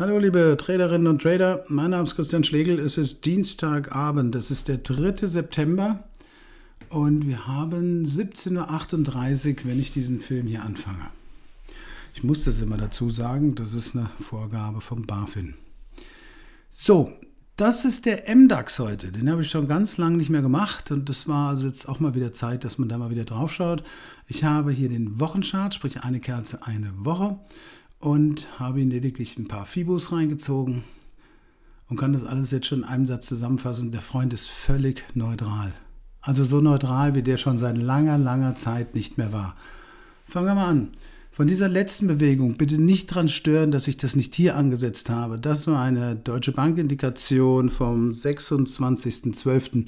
Hallo liebe Traderinnen und Trader, mein Name ist Christian Schlegel, es ist Dienstagabend, es ist der 3. September und wir haben 17.38 Uhr, wenn ich diesen Film hier anfange. Ich muss das immer dazu sagen, das ist eine Vorgabe vom BaFin. So, das ist der MDAX heute. Den habe ich schon ganz lange nicht mehr gemacht und das war also jetzt auch mal wieder Zeit, dass man da mal wieder drauf schaut. Ich habe hier den Wochenchart, sprich eine Kerze, eine Woche und habe ihn lediglich ein paar Fibus reingezogen und kann das alles jetzt schon in einem Satz zusammenfassen. Der Freund ist völlig neutral. Also so neutral, wie der schon seit langer, langer Zeit nicht mehr war. Fangen wir mal an. Von dieser letzten Bewegung bitte nicht dran stören, dass ich das nicht hier angesetzt habe. Das war eine Deutsche Bank-Indikation vom 26.12.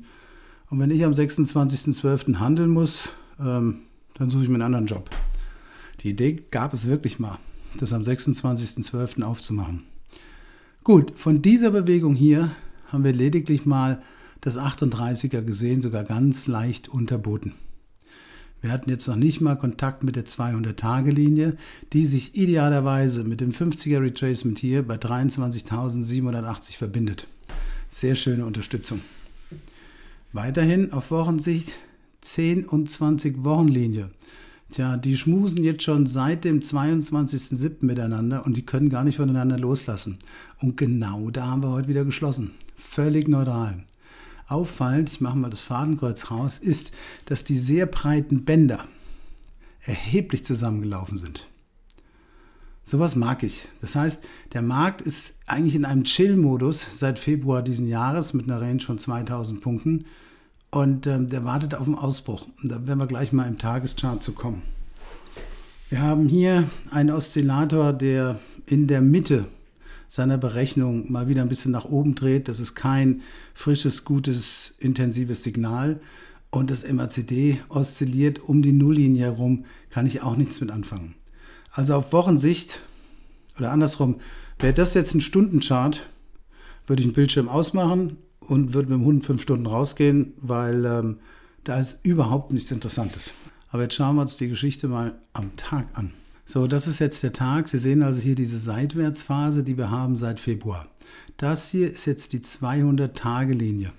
Und wenn ich am 26.12. handeln muss, ähm, dann suche ich mir einen anderen Job. Die Idee gab es wirklich mal das am 26.12. aufzumachen. Gut, von dieser Bewegung hier haben wir lediglich mal das 38er gesehen, sogar ganz leicht unterboten. Wir hatten jetzt noch nicht mal Kontakt mit der 200-Tage-Linie, die sich idealerweise mit dem 50er Retracement hier bei 23.780 verbindet. Sehr schöne Unterstützung. Weiterhin auf Wochensicht 10 und 20 Wochenlinie. Tja, die schmusen jetzt schon seit dem 22.07. miteinander und die können gar nicht voneinander loslassen. Und genau da haben wir heute wieder geschlossen. Völlig neutral. Auffallend, ich mache mal das Fadenkreuz raus, ist, dass die sehr breiten Bänder erheblich zusammengelaufen sind. Sowas mag ich. Das heißt, der Markt ist eigentlich in einem Chill-Modus seit Februar diesen Jahres mit einer Range von 2000 Punkten. Und ähm, der wartet auf den Ausbruch. Und da werden wir gleich mal im Tageschart zu kommen. Wir haben hier einen Oszillator, der in der Mitte seiner Berechnung mal wieder ein bisschen nach oben dreht. Das ist kein frisches, gutes, intensives Signal. Und das MACD oszilliert um die Nulllinie herum, kann ich auch nichts mit anfangen. Also auf Wochensicht oder andersrum, wäre das jetzt ein Stundenchart, würde ich den Bildschirm ausmachen, und würde mit dem Hund fünf Stunden rausgehen, weil ähm, da ist überhaupt nichts Interessantes. Aber jetzt schauen wir uns die Geschichte mal am Tag an. So, das ist jetzt der Tag. Sie sehen also hier diese Seitwärtsphase, die wir haben seit Februar. Das hier ist jetzt die 200-Tage-Linie.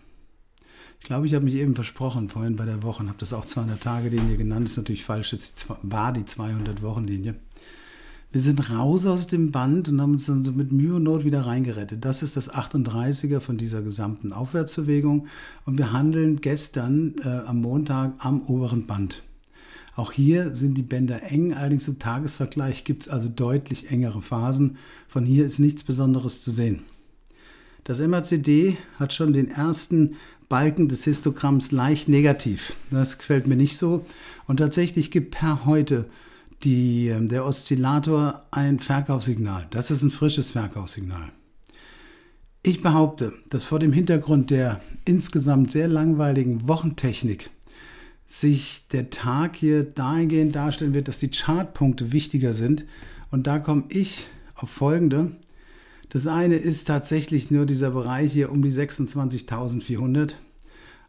Ich glaube, ich habe mich eben versprochen vorhin bei der Woche habe das auch 200-Tage-Linie genannt. ist natürlich falsch, das war die 200-Wochen-Linie. Wir sind raus aus dem Band und haben uns dann so mit Mühe und Not wieder reingerettet. Das ist das 38er von dieser gesamten Aufwärtsbewegung. Und wir handeln gestern äh, am Montag am oberen Band. Auch hier sind die Bänder eng, allerdings im Tagesvergleich gibt es also deutlich engere Phasen. Von hier ist nichts Besonderes zu sehen. Das MACD hat schon den ersten Balken des Histogramms leicht negativ. Das gefällt mir nicht so. Und tatsächlich gibt per heute die, ähm, der Oszillator ein Verkaufssignal. Das ist ein frisches Verkaufssignal. Ich behaupte, dass vor dem Hintergrund der insgesamt sehr langweiligen Wochentechnik sich der Tag hier dahingehend darstellen wird, dass die Chartpunkte wichtiger sind. Und da komme ich auf folgende. Das eine ist tatsächlich nur dieser Bereich hier um die 26.400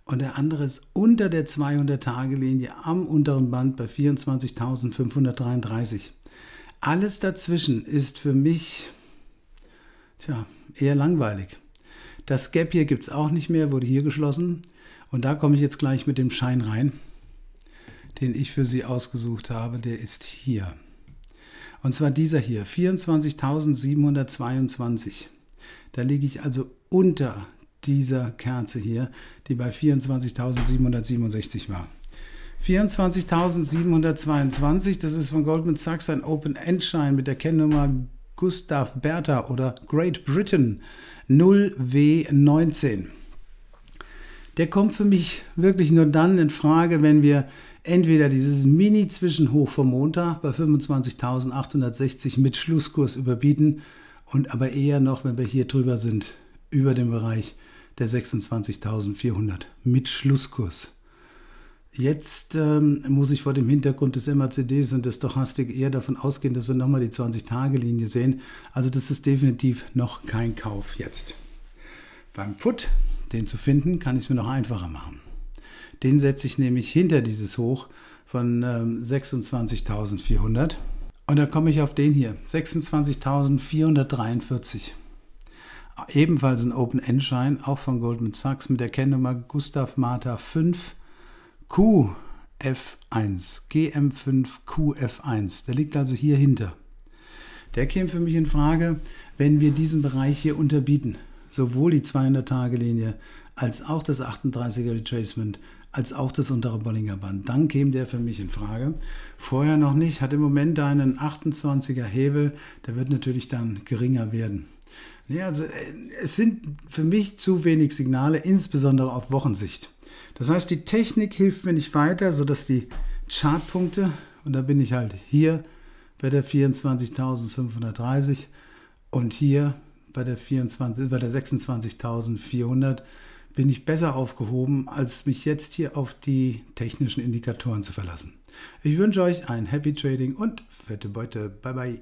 und der andere ist unter der 200-Tage-Linie am unteren Band bei 24.533. Alles dazwischen ist für mich tja, eher langweilig. Das Gap hier gibt es auch nicht mehr, wurde hier geschlossen. Und da komme ich jetzt gleich mit dem Schein rein, den ich für Sie ausgesucht habe. Der ist hier. Und zwar dieser hier, 24.722. Da liege ich also unter dieser Kerze hier, die bei 24.767 war. 24.722, das ist von Goldman Sachs ein Open-End-Schein mit der Kennnummer Gustav Bertha oder Great Britain 0W19. Der kommt für mich wirklich nur dann in Frage, wenn wir entweder dieses Mini-Zwischenhoch vom Montag bei 25.860 mit Schlusskurs überbieten und aber eher noch, wenn wir hier drüber sind, über dem Bereich 25.860 der 26.400 mit Schlusskurs. Jetzt ähm, muss ich vor dem Hintergrund des MACDs und des Stochastik eher davon ausgehen, dass wir nochmal die 20-Tage-Linie sehen. Also das ist definitiv noch kein Kauf jetzt. Beim Put, den zu finden, kann ich es mir noch einfacher machen. Den setze ich nämlich hinter dieses Hoch von ähm, 26.400 und dann komme ich auf den hier, 26.443 ebenfalls ein Open-End-Schein, auch von Goldman Sachs mit der Kennnummer Gustav Martha 5 QF1, GM5 QF1. Der liegt also hier hinter. Der käme für mich in Frage, wenn wir diesen Bereich hier unterbieten. Sowohl die 200-Tage-Linie als auch das 38er Retracement, als auch das untere Bollinger Band. Dann käme der für mich in Frage. Vorher noch nicht, hat im Moment einen 28er Hebel, der wird natürlich dann geringer werden. Ja, also äh, es sind für mich zu wenig Signale, insbesondere auf Wochensicht. Das heißt, die Technik hilft mir nicht weiter, sodass die Chartpunkte, und da bin ich halt hier bei der 24.530 und hier bei der, 24, bei der 26.400 bin ich besser aufgehoben, als mich jetzt hier auf die technischen Indikatoren zu verlassen. Ich wünsche euch ein Happy Trading und fette Beute. Bye bye.